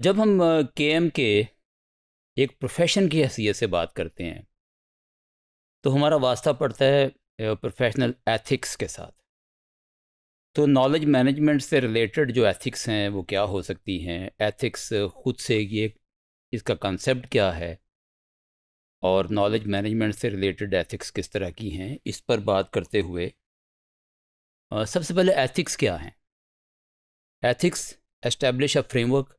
जब हम के एम के एक प्रोफेशन की हैसियत से बात करते हैं तो हमारा वास्ता पड़ता है प्रोफेशनल एथिक्स के साथ तो नॉलेज मैनेजमेंट से रिलेटेड जो एथिक्स हैं वो क्या हो सकती हैं एथिक्स खुद से ये इसका कंसेप्ट क्या है और नॉलेज मैनेजमेंट से रिलेटेड एथिक्स किस तरह की हैं इस पर बात करते हुए सबसे पहले एथिक्स क्या हैं ethics establish a framework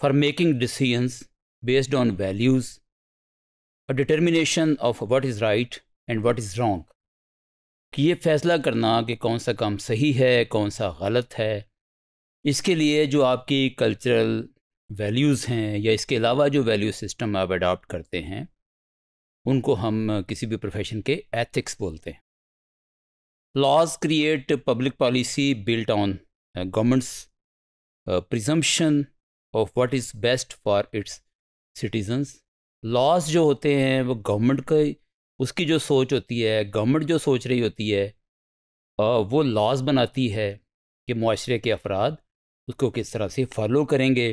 for making decisions based on values a determination of what is right and what is wrong कि ये फैसला करना कि कौन सा काम सही है कौन सा गलत है इसके लिए जो आपकी कल्चरल वैल्यूज़ हैं या इसके अलावा जो वैल्यू सिस्टम आप अडॉप्ट करते हैं उनको हम किसी भी प्रोफेशन के एथिक्स बोलते हैं laws create public policy built on governments presumption of what is best for its citizens laws जो होते हैं वो गवर्नमेंट का उसकी जो सोच होती है गवर्नमेंट जो सोच रही होती है वो लॉज बनाती है कि माशरे के अफराद उसको किस तरह से फॉलो करेंगे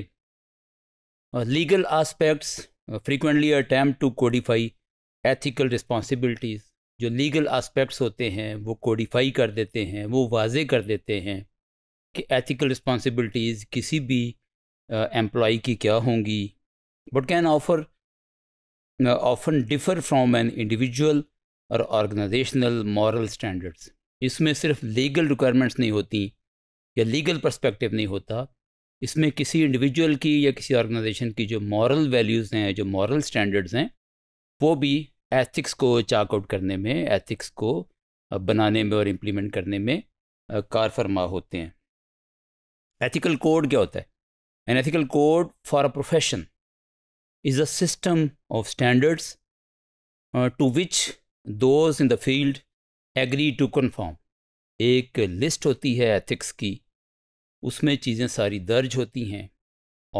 legal aspects frequently attempt to codify ethical responsibilities जो लीगल आस्पेक्ट्स होते हैं वो कोडिफाई कर देते हैं वो वाजे कर देते हैं कि एथिकल रिस्पॉन्सिबिलिटीज़ किसी भी एम्प्लॉय की क्या होंगी but can offer often differ from an individual और ऑर्गेनाइजेशनल मॉरल स्टैंडर्ड्स इसमें सिर्फ लीगल रिक्वायरमेंट्स नहीं होती या लीगल परस्पेक्टिव नहीं होता इसमें किसी इंडिविजुअल की या किसी ऑर्गेनाइजेशन की जो मॉरल वैल्यूज़ हैं जो मॉरल स्टैंडर्ड्स हैं वो भी एथिक्स को चाकआउट करने में एथिक्स को बनाने में और इम्प्लीमेंट करने में फरमा होते हैं एथिकल कोड क्या होता है An ethical code for a profession is a system of standards uh, to which those in the field agree to conform. एक लिस्ट होती है एथिक्स की उसमें चीज़ें सारी दर्ज होती हैं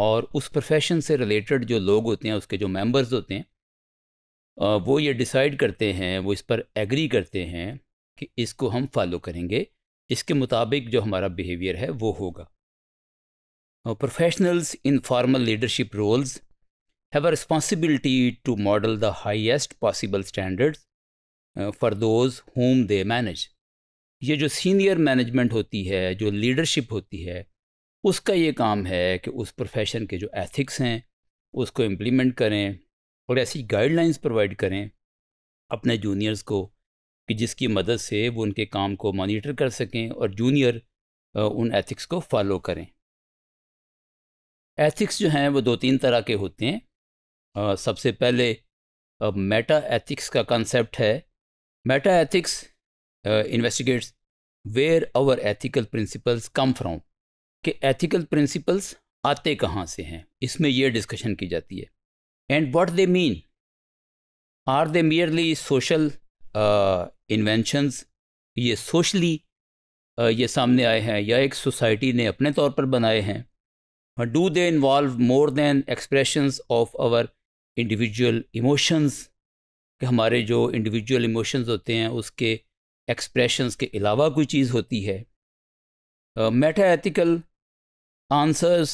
और उस प्रोफेशन से रिलेटेड जो लोग होते हैं उसके जो मेंबर्स होते हैं वो ये डिसाइड करते हैं वो इस पर एग्री करते हैं कि इसको हम फॉलो करेंगे इसके मुताबिक जो हमारा बिहेवियर है वो होगा professionals in formal leadership roles have a responsibility to model the highest possible standards uh, for those whom they manage. ये जो सीनियर मैनेजमेंट होती है जो लीडरशिप होती है उसका ये काम है कि उस प्रोफेशन के जो एथिक्स हैं उसको इम्प्लीमेंट करें और ऐसी गाइडलाइंस प्रोवाइड करें अपने जूनियर्स को कि जिसकी मदद से वो उनके काम को मॉनिटर कर सकें और जूनियर uh, उन एथिक्स को फॉलो करें एथिक्स जो हैं वो दो तीन तरह के होते हैं आ, सबसे पहले मेटा एथिक्स का कंसेप्ट है meta ethics investigates where our ethical principles come from कि एथिकल प्रिंसिपल्स आते कहाँ से हैं इसमें यह डिस्कशन की जाती है and what they mean are they merely social inventions ये सोशली ये सामने आए हैं या एक सोसाइटी ने अपने तौर पर बनाए हैं do they involve more than expressions of our individual emotions कि हमारे जो इंडिविजुअल emotions होते हैं उसके एक्सप्रेशंस के अलावा कोई चीज़ होती है meta ethical answers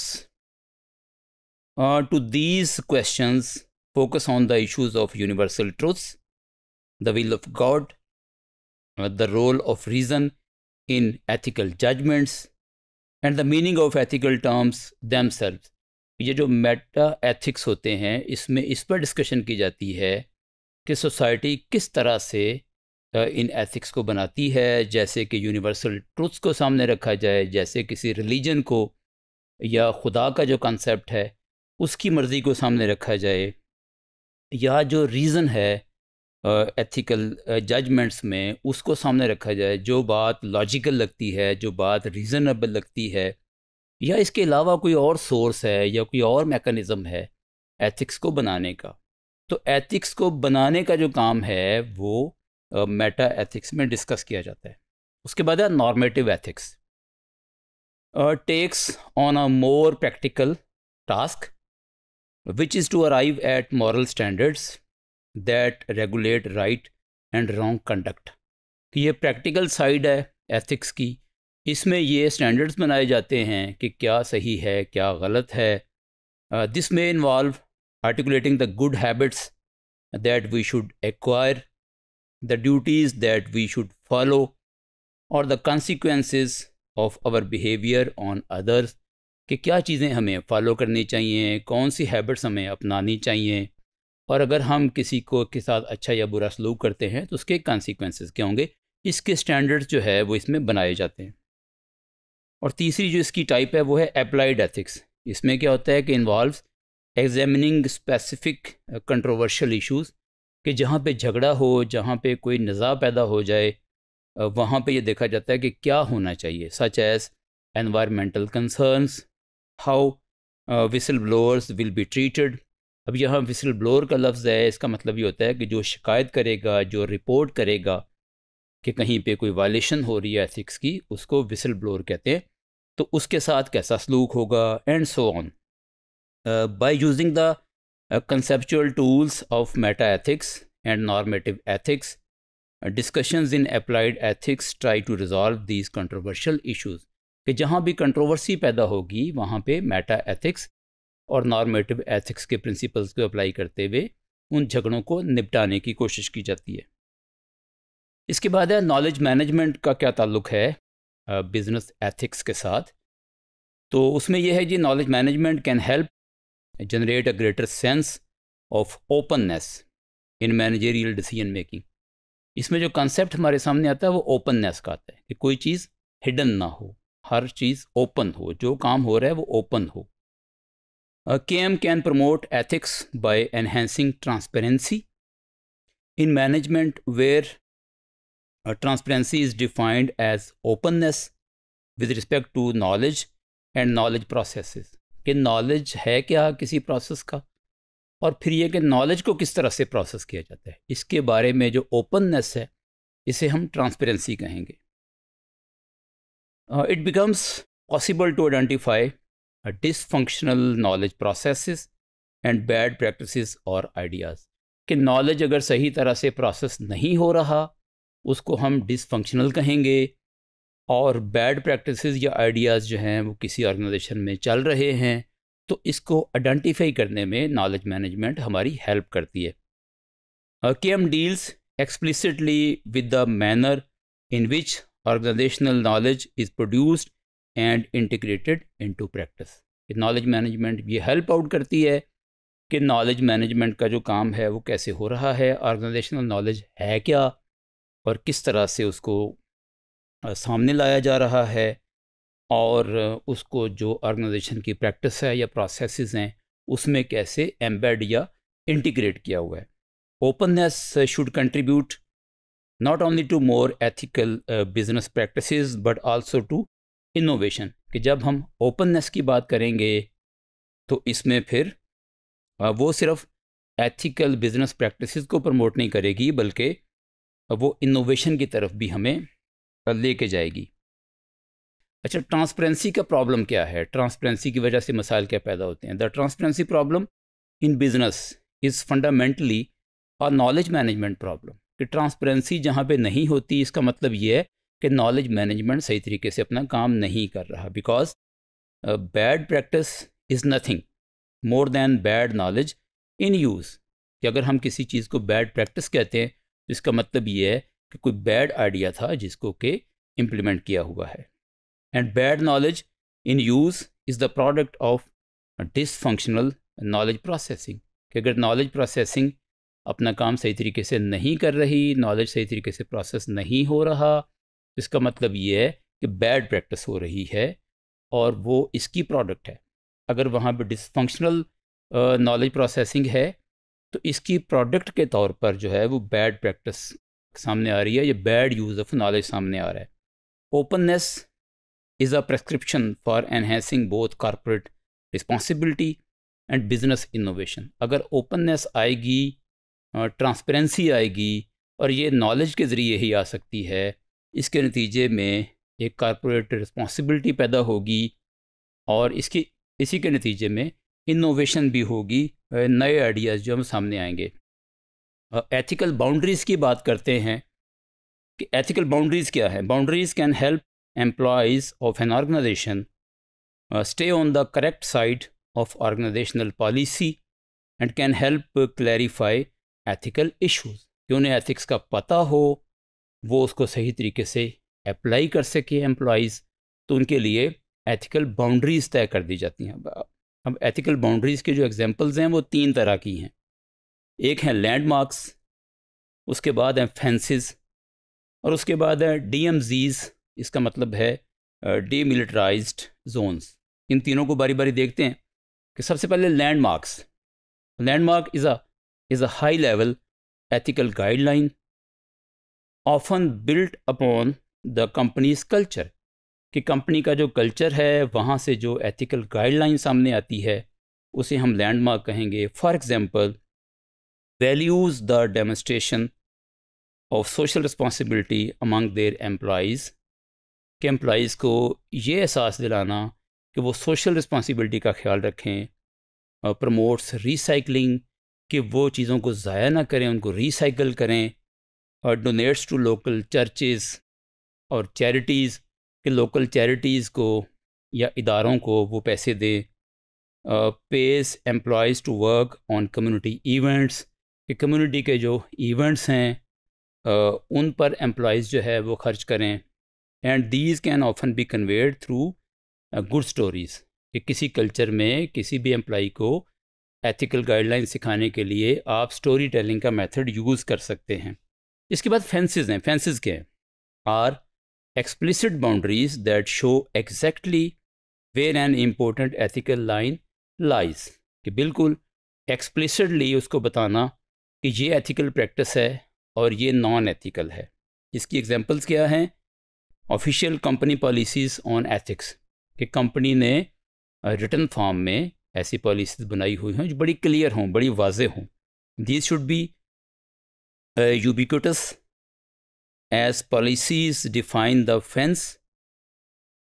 to these question focus on the issues of universal truths the will of God the role of reason in ethical judgements and the meaning of ethical terms them ये जो Meta ethics होते हैं इसमें इस पर discussion की जाती है कि सोसाइटी किस तरह से इन एथिक्स को बनाती है जैसे कि यूनिवर्सल ट्रूथ्स को सामने रखा जाए जैसे किसी रिलीजन को या खुदा का जो कंसेप्ट है उसकी मर्ज़ी को सामने रखा जाए या जो रीज़न है एथिकल जजमेंट्स uh, में उसको सामने रखा जाए जो बात लॉजिकल लगती है जो बात रीज़नेबल लगती है या इसके अलावा कोई और सोर्स है या कोई और मेकनिज़म है एथिक्स को बनाने का तो एथिक्स को बनाने का जो काम है वो मेटा uh, एथिक्स में डिस्कस किया जाता है उसके बाद है normative ethics takes on a more practical task which is to arrive at moral standards that regulate right and wrong conduct कि ये प्रैक्टिकल साइड है एथिक्स की इसमें ये स्टैंडर्ड्स बनाए जाते हैं कि क्या सही है क्या गलत है दिस में involve articulating the good habits that we should acquire the duties that we should follow और the consequences of our behaviour on others कि क्या चीज़ें हमें फॉलो करनी चाहिए कौन सी हैबिट्स हमें अपनानी चाहिए और अगर हम किसी को के साथ अच्छा या बुरा सलूक करते हैं तो उसके कॉन्सिक्वेंसेस क्या होंगे इसके स्टैंडर्ड्स जो है वो इसमें बनाए जाते हैं और तीसरी जो इसकी टाइप है वो है अप्लाइड एथिक्स इसमें क्या होता है कि involve examining specific controversial issues कि जहाँ पर झगड़ा हो जहाँ पर कोई नज़ा पैदा हो जाए uh, वहाँ पर यह देखा जाता है कि क्या होना चाहिए such as environmental concerns how whistle blowers will be treated अब यहाँ विसल ब्लोअर का लफ्ज़ है इसका मतलब ये होता है कि जो शिकायत करेगा जो रिपोर्ट करेगा कि कहीं पे कोई वायलेशन हो रही है एथिक्स की उसको विसल ब्लोअर कहते हैं तो उसके साथ कैसा सलूक होगा and so on by using the conceptual tools of meta ethics and normative ethics discussions in applied ethics try to resolve these controversial issues कि जहाँ भी कंट्रोवर्सी पैदा होगी वहाँ पे मेटा एथिक्स और नॉर्मेटिव एथिक्स के प्रिंसिपल्स को अप्लाई करते हुए उन झगड़ों को निपटाने की कोशिश की जाती है इसके बाद है नॉलेज मैनेजमेंट का क्या ताल्लुक है बिजनेस एथिक्स के साथ तो उसमें यह है जी knowledge management can help generate a greater sense of openness in managerial decision making इसमें जो कंसेप्ट हमारे सामने आता है वो ओपननेस का आता है कि कोई चीज़ हिडन ना हो हर चीज़ ओपन हो जो काम हो रहा है वो ओपन हो K M can promote ethics by enhancing transparency in management where transparency is defined as openness with respect to knowledge and knowledge process कि नॉलेज है क्या किसी प्रोसेस का और फिर ये कि नॉलेज को किस तरह से प्रोसेस किया जाता है इसके बारे में जो ओपननेस है इसे हम ट्रांसपेरेंसी कहेंगे it becomes possible to identify dysfunctional knowledge process and bad practice और आइडियाज़ कि नॉलेज अगर सही तरह से प्रोसेस नहीं हो रहा उसको हम डिसफंक्शनल कहेंगे और बैड प्रैक्टिस या आइडियाज़ जो हैं वो किसी ऑर्गेनाइजेशन में चल रहे हैं तो इसको आइडेंटिफाई करने में नॉलेज मैनेजमेंट हमारी हेल्प करती है K M deals explicitly with the manner in which organisational knowledge is produced and integrated into practice knowledge management ये हेल्प आउट करती है कि नॉलेज मैनेजमेंट का जो काम है वो कैसे हो रहा है ऑर्गेनाइजेशनल नॉलेज है क्या और किस तरह से उसको सामने लाया जा रहा है और उसको जो ऑर्गेनाइजेशन की प्रैक्टिस है या प्रोसेस हैं उसमें कैसे एम्बेड या इंटीग्रेट किया हुआ है openness should contribute not only to more ethical business practice but also to innovation कि जब हम ओपननेस की बात करेंगे तो इसमें फिर वो सिर्फ एथिकल बिजनेस प्रैक्टिसेस को प्रमोट नहीं करेगी बल्कि वो इनोवेशन की तरफ भी हमें लेके जाएगी अच्छा ट्रांसपेरेंसी का प्रॉब्लम क्या है ट्रांसपेरेंसी की वजह से मसाइल क्या पैदा होते हैं the transparency problem in business is fundamentally और नॉलेज मैनेजमेंट प्रॉब्लम कि ट्रांसपेरेंसी जहाँ पे नहीं होती इसका मतलब ये है कि नॉलेज मैनेजमेंट सही तरीके से अपना काम नहीं कर रहा because bad practice is nothing more than bad knowledge in use कि अगर हम किसी चीज़ को बैड प्रैक्टिस कहते हैं तो इसका मतलब ये है कि कोई बैड आइडिया था जिसको के इम्प्लीमेंट किया हुआ है and bad knowledge in use is the product of dysfunctional knowledge processing कि अगर नॉलेज प्रोसेसिंग अपना काम सही तरीके से नहीं कर रही नॉलेज सही तरीके से प्रोसेस नहीं हो रहा इसका मतलब ये है कि बैड प्रैक्टिस हो रही है और वो इसकी प्रोडक्ट है अगर वहाँ पर डिसफंक्शनल नॉलेज प्रोसेसिंग है तो इसकी प्रोडक्ट के तौर पर जो है वो बैड प्रैक्टिस सामने आ रही है या बैड यूज़ ऑफ नॉलेज सामने आ रहा है openness is a prescription for enhancing both corporate responsibility and business innovation अगर ओपननेस आएगी ट्रांसपेरेंसी आएगी और ये नॉलेज के ज़रिए ही आ सकती है इसके नतीजे में एक कॉरपोरेट रिस्पॉन्सिबिलिटी पैदा होगी और इसकी इसी के नतीजे में इनोवेशन भी होगी नए आइडियाज़ जो हम सामने आएंगे एथिकल बाउंड्रीज़ की बात करते हैं कि एथिकल बाउंड्रीज़ क्या है boundaries can help employees of an organisation stay on the correct side of organisational policy and can help clarify ethical issues कि उन्हें एथिक्स का पता हो वो उसको सही तरीके से अप्लाई कर सके एम्प्लॉयज़ तो उनके लिए एथिकल बाउंड्रीज़ तय कर दी जाती हैं अब अब एथिकल बाउंड्रीज़ के जो एग्जांपल्स हैं वो तीन तरह की हैं एक हैं लैंडमार्क्स उसके बाद हैं फेंसिस और उसके बाद है डी इसका मतलब है डीमिलिटराइज जोन्स इन तीनों को बारी बारी देखते हैं कि सबसे पहले landmarks landmark is a is a high level ethical guideline often built upon the company's culture कि कंपनी का जो कल्चर है वहाँ से जो एथिकल गाइडलाइन सामने आती है उसे हम लैंडमार्क कहेंगे for example values the demonstration of social responsibility among their employees के एम्प्लॉज़ को ये एहसास दिलाना कि वो सोशल रिस्पॉन्सिबिलिटी का ख्याल रखें प्रमोट्स रिसाइकलिंग कि वो चीज़ों को ज़ाया ना करें उनको रिसाइकल करें और डोनेट्स टू लोकल चर्चेस और चैरिटीज़ के लोकल चैरिटीज़ को या इदारों को वो पैसे दें pays employees to work on community events कि कम्युनिटी के जो इवेंट्स हैं uh, उन पर एम्प्लॉज़ जो है वो खर्च करें and these can often be conveyed through good stories कि किसी कल्चर में किसी भी एम्प्लॉ को एथिकल गाइडलाइन सिखाने के लिए आप स्टोरी टेलिंग का मेथड यूज़ कर सकते हैं इसके बाद फेंसेज हैं फेंसेज के are explicit boundaries that show exactly where an important ethical line lies कि बिल्कुल एक्सप्लिसिटली उसको बताना कि ये एथिकल प्रैक्टिस है और ये नॉन एथिकल है इसकी एग्जांपल्स क्या हैं official company policies on ethics कि कंपनी ने रिटर्न uh, फॉर्म में ऐसी पॉलिसीज़ बनाई हुई हैं जो बड़ी क्लियर हों बड़ी वाजे हों these should be uh, as policies define the fence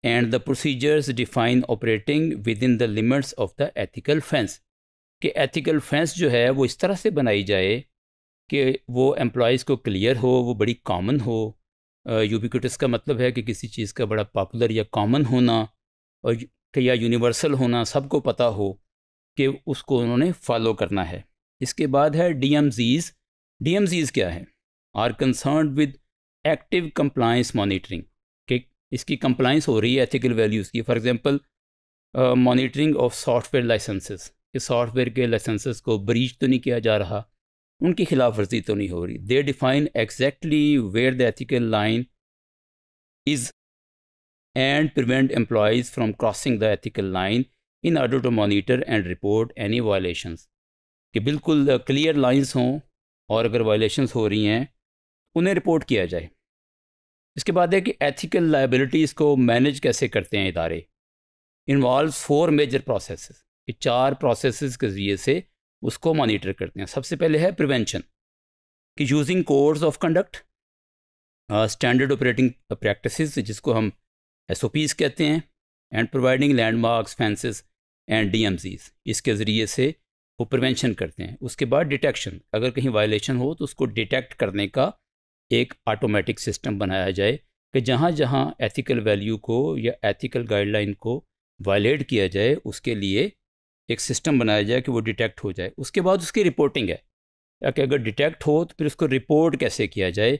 and the procedures define operating within the limits of the ethical fence कि एथिकल फेंस जो है वो इस तरह से बनाई जाए कि वो एम्प्लॉयज़ को क्लियर हो वो बड़ी कॉमन हो यूबिकटस का मतलब है कि किसी चीज़ का बड़ा पॉपुलर या कॉमन होना और या यूनिवर्सल होना सबको पता हो कि उसको उन्होंने फॉलो करना है इसके बाद है डी एम जीज़ डीएमसीज क्या है are concern with active compliance monitoring कि इसकी कंप्लाइंस हो रही है एथिकल वैल्यूज़ की for example monitoring of software licences कि सॉफ्टवेयर के लाइसेंसेस को ब्रीच तो नहीं किया जा रहा उनकी खिलाफ वर्जी तो नहीं हो रही they define exactly where the ethical line is and prevent employees from crossing the ethical line in order to monitor and report any violations कि बिल्कुल क्लियर लाइन्स हों और अगर वायलेशंस हो रही हैं उन्हें रिपोर्ट किया जाए इसके बाद है कि एथिकल लाइबिलिटीज़ को मैनेज कैसे करते हैं इदारे इन्वॉल्व फोर मेजर प्रोसेस ये चार प्रोसेस के ज़रिए से उसको मॉनिटर करते हैं सबसे पहले है प्रिवेंशन कि using codes of conduct standard operating practice जिसको हम एस कहते हैं and providing landmarks fences and डी इसके ज़रिए से वो प्रिवेंशन करते हैं उसके बाद डिटेक्शन अगर कहीं वायलेशन हो तो उसको डिटेक्ट करने का एक ऑटोमेटिक सिस्टम बनाया जाए कि जहाँ जहाँ एथिकल वैल्यू को या एथिकल गाइडलाइन को वायलेट किया जाए उसके लिए एक सिस्टम बनाया जाए कि वो डिटेक्ट हो जाए उसके बाद उसकी रिपोर्टिंग है कि अगर डिटेक्ट हो तो फिर उसको रिपोर्ट कैसे किया जाए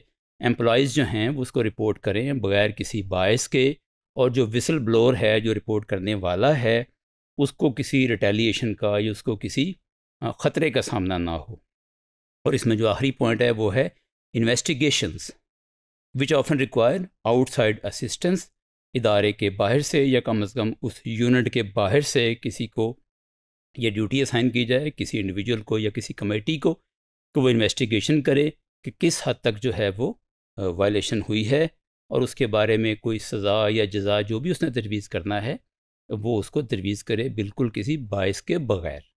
एम्प्लॉयज़ जो हैं वो उसको रिपोर्ट करें बगैर किसी बायस के और जो विसल ब्लोअर है जो रिपोर्ट करने वाला है उसको किसी रिटेलिएशन का या उसको किसी ख़तरे का सामना ना हो और इसमें जो आखिरी पॉइंट है वो है investigations which often require outside assistance इदारे के बाहर से या कम अज़ कम उस यूनिट के बाहर से किसी को यह ड्यूटी असाइन की जाए किसी इंडिविजुअल को या किसी कमेटी को कि वो इन्वेस्टिगेशन करे कि किस हद तक जो है वो वायलेशन हुई है और उसके बारे में कोई सज़ा या जजा जो भी उसने तजवीज़ करना है वो उसको तजवीज़ करे बिल्कुल किसी बायस के बगैर